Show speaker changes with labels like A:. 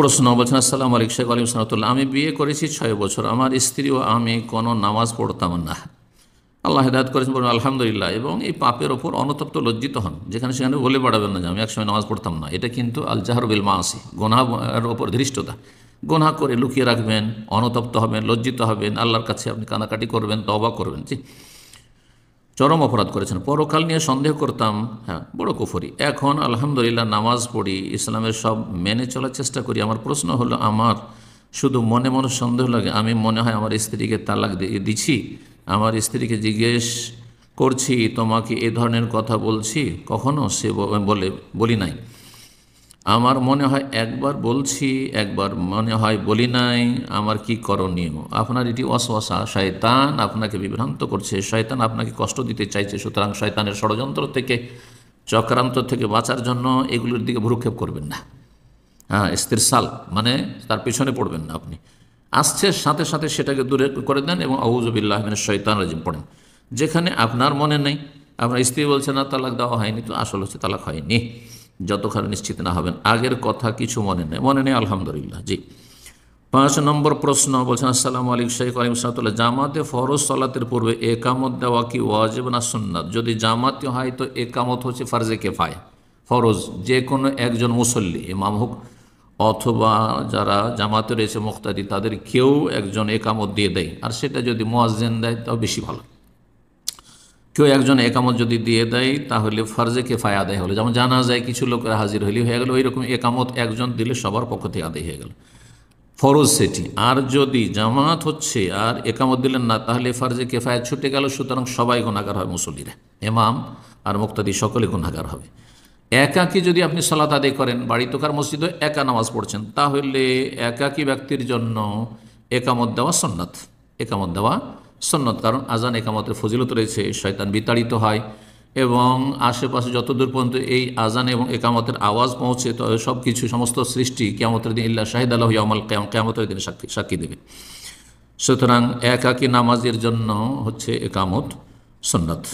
A: প্রশ্ন বলছেন আসসালাম আলিক শেখ আলিম সালাতুল্লাহ আমি বিয়ে করেছি ছয় বছর আমার স্ত্রী ও আমি কোনো নামাজ পড়তাম না আল্লাহ হেদায়ত করেছেন বলুন আলহামদুলিল্লাহ এবং এই পাপের ওপর অনতপ্ত লজ্জিত হন যেখানে সেখানে বলে বাড়াবেন না যে আমি একসময় নামাজ পড়তাম না এটা কিন্তু আল জাহরুবিল মাসি গোনাহার ওপর ধৃষ্টতা গোনা করে লুকিয়ে রাখবেন অনতপ্ত হবেন লজ্জিত হবেন আল্লাহর কাছে আপনি কানাকাটি করবেন তবা করবেন জি চরম অপরাধ করেছেন পরকাল নিয়ে সন্দেহ করতাম হ্যাঁ বড় কুফরি এখন আলহামদুলিল্লাহ নামাজ পড়ি ইসলামের সব মেনে চলার চেষ্টা করি আমার প্রশ্ন হলো আমার শুধু মনে মনে সন্দেহ লাগে আমি মনে হয় আমার স্ত্রীকে তালাক দিয়ে দিছি আমার স্ত্রীকে জিজ্ঞেস করছি তোমাকে এ ধরনের কথা বলছি কখনো সে বলে বলি নাই আমার মনে হয় একবার বলছি একবার মনে হয় বলি নাই আমার কি করণীয় আপনার এটি অশোয়াশা শয়তান আপনাকে বিভ্রান্ত করছে শয়তান আপনাকে কষ্ট দিতে চাইছে সুতরাং শয়তানের ষড়যন্ত্র থেকে চক্রান্ত থেকে বাঁচার জন্য এগুলোর দিকে ভ্রুক্ষেপ করবেন না হ্যাঁ সাল মানে তার পিছনে পড়বেন না আপনি আসছে সাথে সাথে সেটাকে দূরে করে দেন এবং আউজবিল্লাহ মানে শৈতান রাজিম পড়েন যেখানে আপনার মনে নেই আপনার স্ত্রী বলছে না তালাক দেওয়া হয়নি তো আসল হচ্ছে তালাক হয়নি যতক্ষণ নিশ্চিত না হবেন আগের কথা কিছু মনে নেই মনে নেই আলহামদুলিল্লাহ জি পাঁচ নম্বর প্রশ্ন বলছেন আসসালাম আলিক শাহ আলিম সালাতুল্লাহ জামাতে ফরজ সালাতের পূর্বে একামত দেওয়া কি ওয়াজেব না সুন্নাত যদি জামাতে হয় তো একামত হচ্ছে ফার্জে কেফায় ফরজ যে কোনো একজন মুসল্লি ইমাম হোক অথবা যারা জামাতে রয়েছে মুক্তাদি তাদের কেউ একজন একামত দিয়ে দেয় আর সেটা যদি মোয়াজেন দেয় তাও বেশি ভালো কেউ একজন একামত যদি দিয়ে দেয় তাহলে ফর্জে কেফায় আদায় হলো যেমন জানা যায় কিছু লোক হাজির হলে হয়ে গেল ওই রকম একামত একজন দিলে সবার পক্ষ থেকে আদায় হয়ে গেল ফরজ সেটি আর যদি জামাত হচ্ছে আর একামত দিলেন না তাহলে ফর্জে কেফায় ছুটে গেল সুতরাং সবাই গুণাগার হয় মুসল্লিরা এমাম আর মুক্তাদি সকলে গুণাগার হবে একাকি যদি আপনি সলাত আদায় করেন বাড়িতে কার মসজিদে একা নামাজ পড়ছেন তাহলে একাকি ব্যক্তির জন্য একামত দেওয়া সন্ন্যত একামত দেওয়া সন্ন্যত কারণ আজান একামতের ফজিলত রয়েছে শয়তান বিতাড়িত হয় এবং আশেপাশে যতদূর পর্যন্ত এই আজান এবং একামতের আওয়াজ পৌঁছে তবে সব কিছু সমস্ত সৃষ্টি কেমতের দিন ইল্লা শাহিদ আল্লাহ ইয়ামাল কেম কেমতের দিন সাক্ষী সাক্ষী দেবে সুতরাং একাকি নামাজের জন্য হচ্ছে একামত সন্ন্যত